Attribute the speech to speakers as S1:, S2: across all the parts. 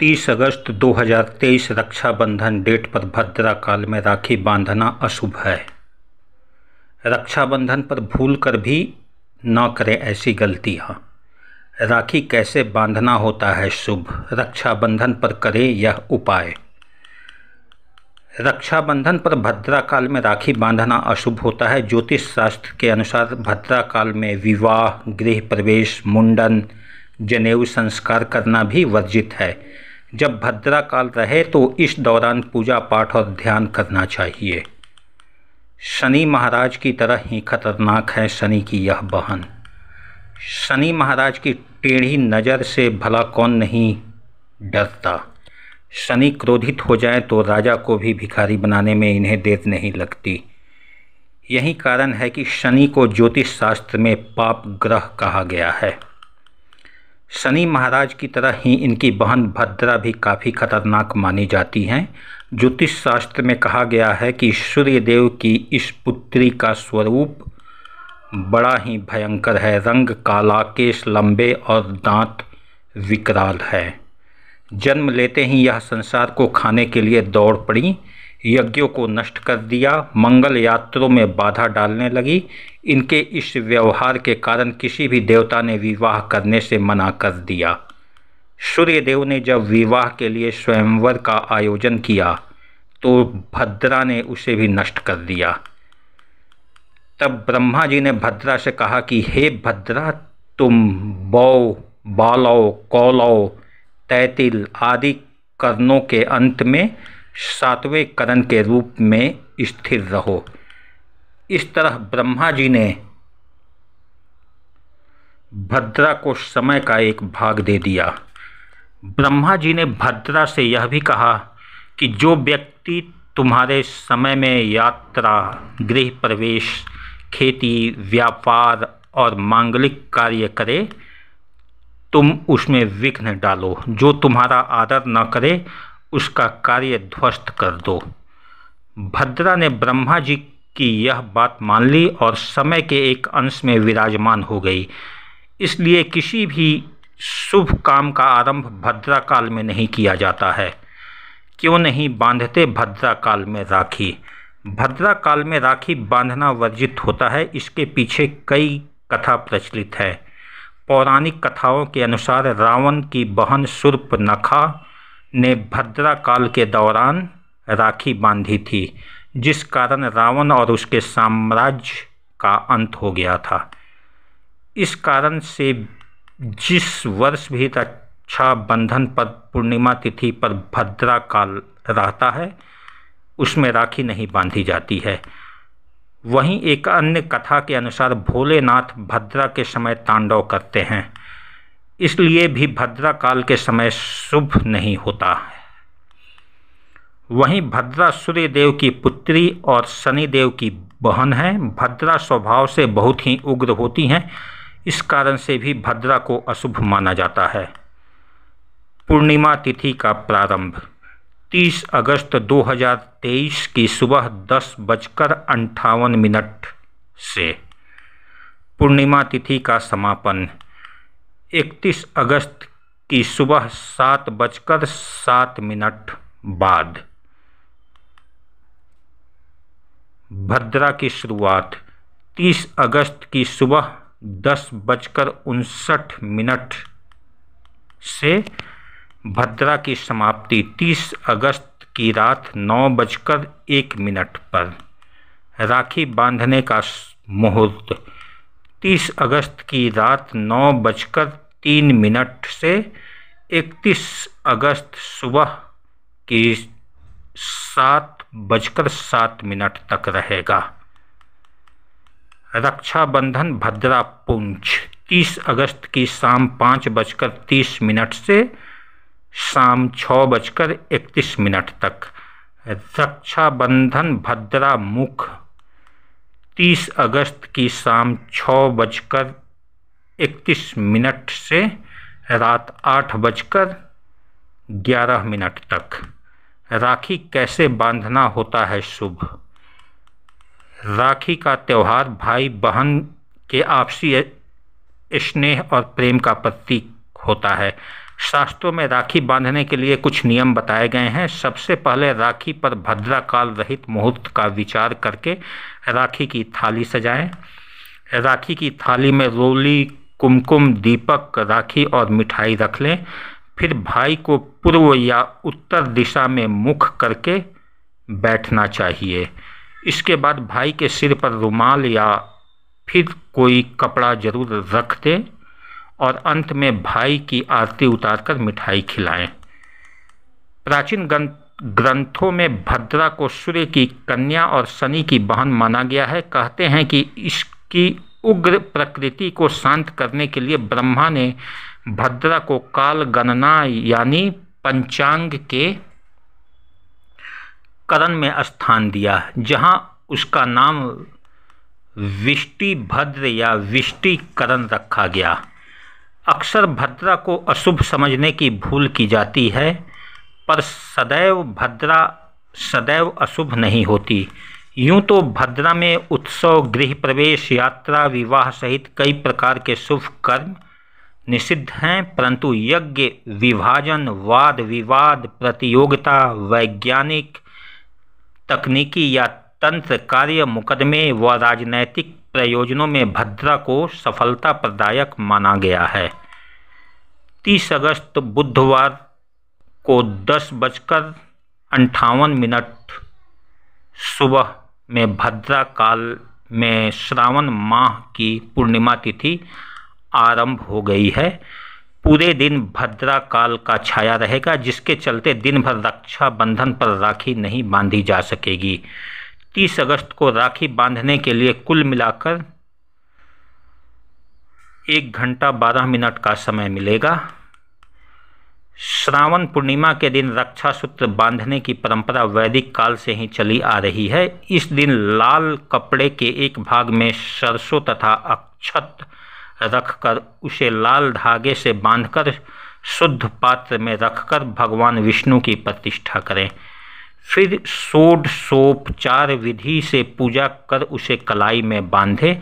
S1: तीस अगस्त 2023 रक्षाबंधन डेट पर भद्रा काल में राखी बांधना अशुभ है रक्षाबंधन पर भूल कर भी ना करें ऐसी गलतियाँ राखी कैसे बांधना होता है शुभ रक्षाबंधन पर करें यह उपाय रक्षाबंधन पर भद्रा काल में राखी बांधना अशुभ होता है ज्योतिष शास्त्र के अनुसार भद्रा काल में विवाह गृह प्रवेश मुंडन जनेऊ संस्कार करना भी वर्जित है जब भद्रा काल रहे तो इस दौरान पूजा पाठ और ध्यान करना चाहिए शनि महाराज की तरह ही खतरनाक है शनि की यह बहन शनि महाराज की टेढ़ी नज़र से भला कौन नहीं डरता शनि क्रोधित हो जाए तो राजा को भी भिखारी बनाने में इन्हें देर नहीं लगती यही कारण है कि शनि को ज्योतिष शास्त्र में पाप ग्रह कहा गया है शनि महाराज की तरह ही इनकी बहन भद्रा भी काफ़ी खतरनाक मानी जाती हैं ज्योतिष शास्त्र में कहा गया है कि सूर्यदेव की इस पुत्री का स्वरूप बड़ा ही भयंकर है रंग काला केश लंबे और दांत विकराल है जन्म लेते ही यह संसार को खाने के लिए दौड़ पड़ी यज्ञों को नष्ट कर दिया मंगल यात्रों में बाधा डालने लगी इनके इस व्यवहार के कारण किसी भी देवता ने विवाह करने से मना कर दिया सूर्यदेव ने जब विवाह के लिए स्वयंवर का आयोजन किया तो भद्रा ने उसे भी नष्ट कर दिया तब ब्रह्मा जी ने भद्रा से कहा कि हे भद्रा तुम बौ बालौ कौलो तैतिल आदि कर्णों के अंत में सातवें करण के रूप में स्थिर रहो इस तरह ब्रह्मा जी ने भद्रा को समय का एक भाग दे दिया ब्रह्मा जी ने भद्रा से यह भी कहा कि जो व्यक्ति तुम्हारे समय में यात्रा गृह प्रवेश खेती व्यापार और मांगलिक कार्य करे तुम उसमें विघ्न डालो जो तुम्हारा आदर न करे उसका कार्य ध्वस्त कर दो भद्रा ने ब्रह्मा जी की यह बात मान ली और समय के एक अंश में विराजमान हो गई इसलिए किसी भी शुभ काम का आरंभ भद्रा काल में नहीं किया जाता है क्यों नहीं बांधते भद्रा काल में राखी भद्रा काल में राखी बांधना वर्जित होता है इसके पीछे कई कथा प्रचलित है पौराणिक कथाओं के अनुसार रावण की बहन नखा ने भद्रा काल के दौरान राखी बांधी थी जिस कारण रावण और उसके साम्राज्य का अंत हो गया था इस कारण से जिस वर्ष भी रक्षा बंधन पर पूर्णिमा तिथि पर भद्रा काल रहता है उसमें राखी नहीं बांधी जाती है वहीं एक अन्य कथा के अनुसार भोलेनाथ भद्रा के समय तांडव करते हैं इसलिए भी भद्रा काल के समय शुभ नहीं होता है वहीं भद्रा सूर्यदेव की पुत्री और शनिदेव की बहन है भद्रा स्वभाव से बहुत ही उग्र होती हैं इस कारण से भी भद्रा को अशुभ माना जाता है पूर्णिमा तिथि का प्रारंभ 30 अगस्त 2023 की सुबह दस बजकर अंठावन मिनट से पूर्णिमा तिथि का समापन इकतीस अगस्त की सुबह सात बजकर सात मिनट बाद भद्रा की शुरुआत 30 अगस्त की सुबह दस बजकर उनसठ मिनट से भद्रा की समाप्ति 30 अगस्त की रात नौ बजकर एक मिनट पर राखी बांधने का मुहूर्त तीस अगस्त की रात नौ बजकर तीन मिनट से इकतीस अगस्त सुबह की सात बजकर सात मिनट तक रहेगा रक्षाबंधन भद्रा पुंछ तीस अगस्त की शाम पाँच बजकर तीस मिनट से शाम छः बजकर इकतीस मिनट तक रक्षाबंधन भद्रा मुख तीस अगस्त की शाम छः बजकर इकतीस मिनट से रात आठ बजकर ग्यारह मिनट तक राखी कैसे बांधना होता है शुभ राखी का त्यौहार भाई बहन के आपसी स्नेह और प्रेम का प्रतीक होता है शास्त्रों में राखी बांधने के लिए कुछ नियम बताए गए हैं सबसे पहले राखी पर भद्राकाल रहित मुहूर्त का विचार करके राखी की थाली सजाएं राखी की थाली में रोली कुमकुम दीपक राखी और मिठाई रख लें फिर भाई को पूर्व या उत्तर दिशा में मुख करके बैठना चाहिए इसके बाद भाई के सिर पर रुमाल या फिर कोई कपड़ा जरूर रख दें और अंत में भाई की आरती उतारकर मिठाई खिलाएं प्राचीन ग्रंथों में भद्रा को सूर्य की कन्या और शनि की बहन माना गया है कहते हैं कि इसकी उग्र प्रकृति को शांत करने के लिए ब्रह्मा ने भद्रा को काल गणना यानी पंचांग के करण में स्थान दिया जहाँ उसका नाम विष्टि भद्र या विष्टिकरण रखा गया अक्सर भद्रा को अशुभ समझने की भूल की जाती है पर सदैव भद्रा सदैव अशुभ नहीं होती यूं तो भद्रा में उत्सव गृह प्रवेश यात्रा विवाह सहित कई प्रकार के शुभ कर्म निषिद्ध हैं परंतु यज्ञ विभाजन वाद विवाद प्रतियोगिता वैज्ञानिक तकनीकी या तंत्र कार्य मुकदमे व राजनैतिक प्रयोजनों में भद्रा को सफलता प्रदायक माना गया है तीस अगस्त बुधवार को दस बजकर अंठावन मिनट सुबह में भद्रा काल में श्रावण माह की पूर्णिमा तिथि आरंभ हो गई है पूरे दिन भद्रा काल का छाया रहेगा जिसके चलते दिन भर रक्षा बंधन पर राखी नहीं बांधी जा सकेगी तीस अगस्त को राखी बांधने के लिए कुल मिलाकर एक घंटा बारह मिनट का समय मिलेगा श्रावण पूर्णिमा के दिन रक्षा सूत्र बांधने की परंपरा वैदिक काल से ही चली आ रही है इस दिन लाल कपड़े के एक भाग में सरसों तथा अक्षत रखकर उसे लाल धागे से बांधकर शुद्ध पात्र में रखकर भगवान विष्णु की प्रतिष्ठा करें फिर सोड सोप चार विधि से पूजा कर उसे कलाई में बांधे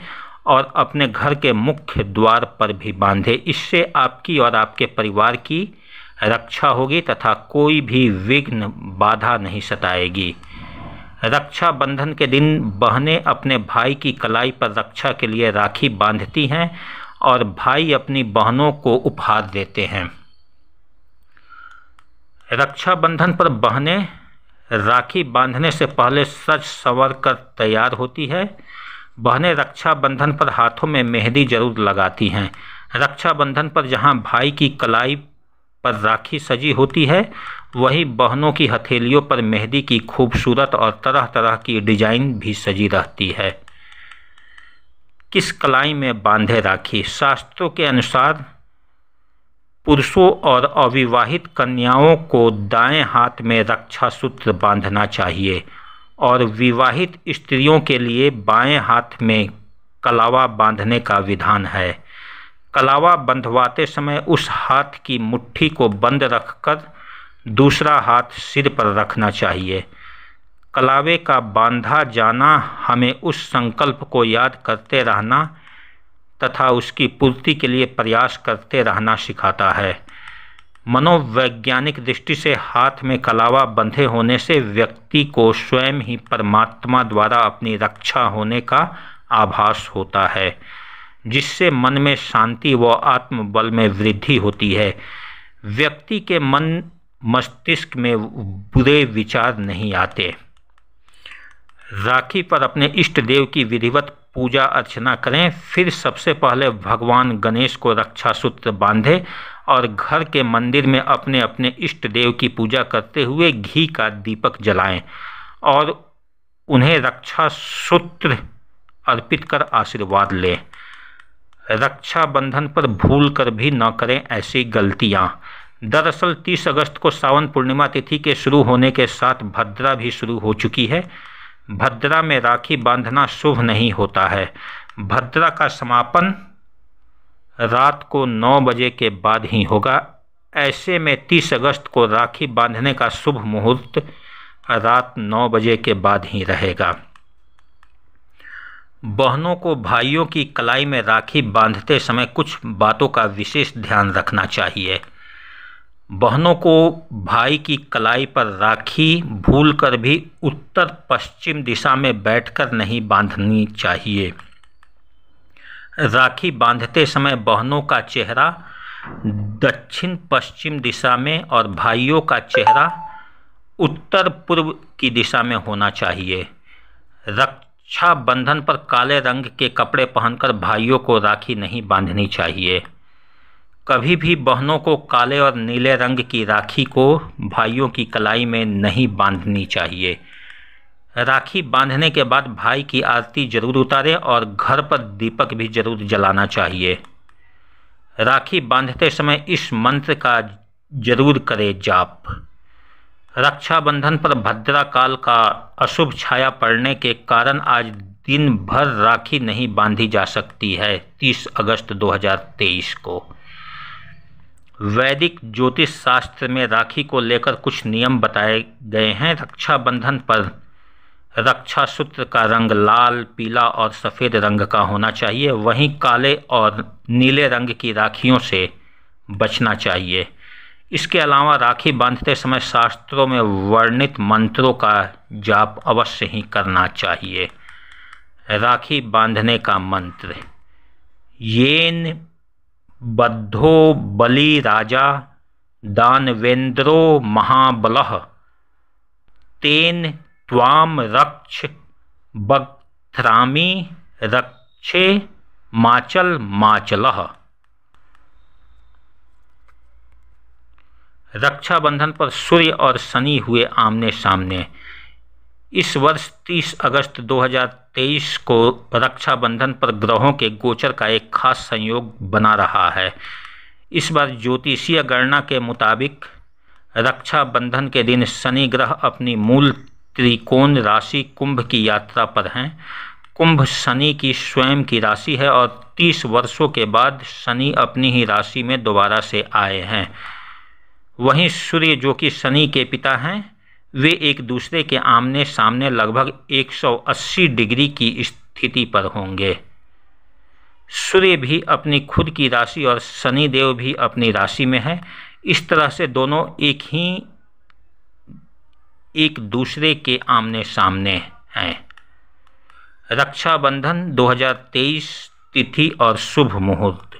S1: और अपने घर के मुख्य द्वार पर भी बांधे इससे आपकी और आपके परिवार की रक्षा होगी तथा कोई भी विघ्न बाधा नहीं सताएगी रक्षा बंधन के दिन बहनें अपने भाई की कलाई पर रक्षा के लिए राखी बांधती हैं और भाई अपनी बहनों को उपहार देते हैं रक्षाबंधन पर बहनें राखी बांधने से पहले सज संवर कर तैयार होती है बहनें रक्षाबंधन पर हाथों में मेहंदी जरूर लगाती हैं रक्षाबंधन पर जहाँ भाई की कलाई पर राखी सजी होती है वहीं बहनों की हथेलियों पर मेहंदी की खूबसूरत और तरह तरह की डिजाइन भी सजी रहती है किस कलाई में बांधे राखी शास्त्रों के अनुसार पुरुषों और अविवाहित कन्याओं को दाएं हाथ में रक्षा सूत्र बांधना चाहिए और विवाहित स्त्रियों के लिए बाएं हाथ में कलावा बांधने का विधान है कलावा बंधवाते समय उस हाथ की मुट्ठी को बंद रखकर दूसरा हाथ सिर पर रखना चाहिए कलावे का बांधा जाना हमें उस संकल्प को याद करते रहना तथा उसकी पूर्ति के लिए प्रयास करते रहना सिखाता है मनोवैज्ञानिक दृष्टि से हाथ में कलावा बंधे होने से व्यक्ति को स्वयं ही परमात्मा द्वारा अपनी रक्षा होने का आभास होता है जिससे मन में शांति व आत्मबल में वृद्धि होती है व्यक्ति के मन मस्तिष्क में बुरे विचार नहीं आते राखी पर अपने इष्ट देव की विधिवत पूजा अर्चना करें फिर सबसे पहले भगवान गणेश को रक्षा सूत्र बांधें और घर के मंदिर में अपने अपने इष्ट देव की पूजा करते हुए घी का दीपक जलाएं और उन्हें रक्षा सूत्र अर्पित कर आशीर्वाद लें रक्षाबंधन पर भूल कर भी न करें ऐसी गलतियाँ दरअसल 30 अगस्त को सावन पूर्णिमा तिथि के शुरू होने के साथ भद्रा भी शुरू हो चुकी है भद्रा में राखी बांधना शुभ नहीं होता है भद्रा का समापन रात को नौ बजे के बाद ही होगा ऐसे में तीस अगस्त को राखी बांधने का शुभ मुहूर्त रात नौ बजे के बाद ही रहेगा बहनों को भाइयों की कलाई में राखी बांधते समय कुछ बातों का विशेष ध्यान रखना चाहिए बहनों को भाई की कलाई पर राखी भूलकर भी उत्तर पश्चिम दिशा में बैठकर नहीं बांधनी चाहिए राखी बांधते समय बहनों का चेहरा दक्षिण पश्चिम दिशा में और भाइयों का चेहरा उत्तर पूर्व की दिशा में होना चाहिए रक्षाबंधन पर काले रंग के कपड़े पहनकर भाइयों को राखी नहीं बांधनी चाहिए कभी भी बहनों को काले और नीले रंग की राखी को भाइयों की कलाई में नहीं बांधनी चाहिए राखी बांधने के बाद भाई की आरती जरूर उतारें और घर पर दीपक भी जरूर जलाना चाहिए राखी बांधते समय इस मंत्र का जरूर करें जाप रक्षाबंधन पर भद्रा काल का अशुभ छाया पड़ने के कारण आज दिन भर राखी नहीं बांधी जा सकती है 30 अगस्त 2023 को वैदिक ज्योतिष शास्त्र में राखी को लेकर कुछ नियम बताए गए हैं रक्षाबंधन पर रक्षा सूत्र का रंग लाल पीला और सफ़ेद रंग का होना चाहिए वहीं काले और नीले रंग की राखियों से बचना चाहिए इसके अलावा राखी बांधते समय शास्त्रों में वर्णित मंत्रों का जाप अवश्य ही करना चाहिए राखी बांधने का मंत्र येन बद्धो बली राजा दानवेंद्रो महाबल तेन त्वाम रक्ष बक्थ्रामी रक्षे माचल माचल रक्षाबंधन पर सूर्य और शनि हुए आमने सामने इस वर्ष 30 अगस्त 2023 को रक्षाबंधन पर ग्रहों के गोचर का एक खास संयोग बना रहा है इस बार ज्योतिषीय गणना के मुताबिक रक्षाबंधन के दिन शनि ग्रह अपनी मूल त्रिकोण राशि कुंभ की यात्रा पर हैं कुंभ शनि की स्वयं की राशि है और 30 वर्षों के बाद शनि अपनी ही राशि में दोबारा से आए हैं वहीं सूर्य जो कि शनि के पिता हैं वे एक दूसरे के आमने सामने लगभग 180 डिग्री की स्थिति पर होंगे सूर्य भी अपनी खुद की राशि और शनि देव भी अपनी राशि में है इस तरह से दोनों एक ही एक दूसरे के आमने सामने हैं रक्षाबंधन 2023 तिथि और शुभ मुहूर्त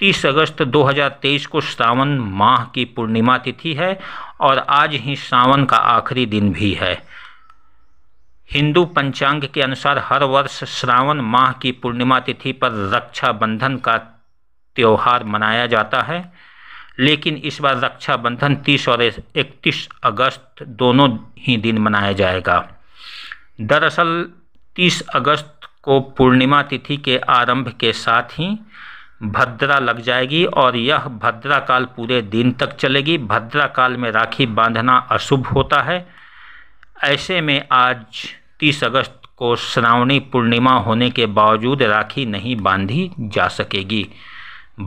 S1: तीस अगस्त 2023 को श्रावण माह की पूर्णिमा तिथि है और आज ही श्रावण का आखिरी दिन भी है हिंदू पंचांग के अनुसार हर वर्ष श्रावण माह की पूर्णिमा तिथि पर रक्षाबंधन का त्यौहार मनाया जाता है लेकिन इस बार रक्षाबंधन 30 और 31 अगस्त दोनों ही दिन मनाया जाएगा दरअसल 30 अगस्त को पूर्णिमा तिथि के आरंभ के साथ ही भद्रा लग जाएगी और यह भद्रा काल पूरे दिन तक चलेगी भद्रा काल में राखी बांधना अशुभ होता है ऐसे में आज तीस अगस्त को श्रावणी पूर्णिमा होने के बावजूद राखी नहीं बांधी जा सकेगी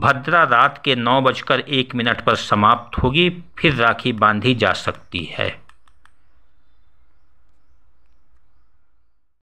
S1: भद्रा रात के नौ बजकर एक मिनट पर समाप्त होगी फिर राखी बांधी जा सकती है